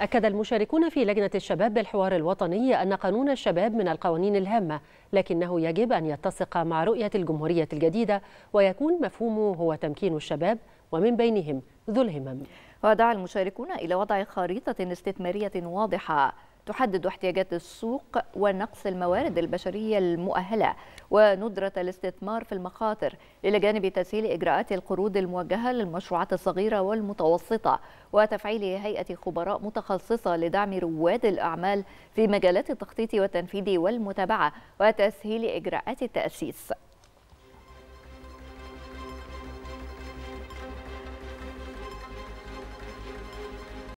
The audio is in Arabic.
أكد المشاركون في لجنة الشباب بالحوار الوطني أن قانون الشباب من القوانين الهامة لكنه يجب أن يتسق مع رؤية الجمهورية الجديدة ويكون مفهومه هو تمكين الشباب ومن بينهم ذو الهمم ودعا المشاركون إلى وضع خريطة استثمارية واضحة تحدد احتياجات السوق ونقص الموارد البشرية المؤهلة وندرة الاستثمار في المخاطر إلى جانب تسهيل إجراءات القروض الموجهة للمشروعات الصغيرة والمتوسطة وتفعيل هيئة خبراء متخصصة لدعم رواد الأعمال في مجالات التخطيط والتنفيذ والمتابعة وتسهيل إجراءات التأسيس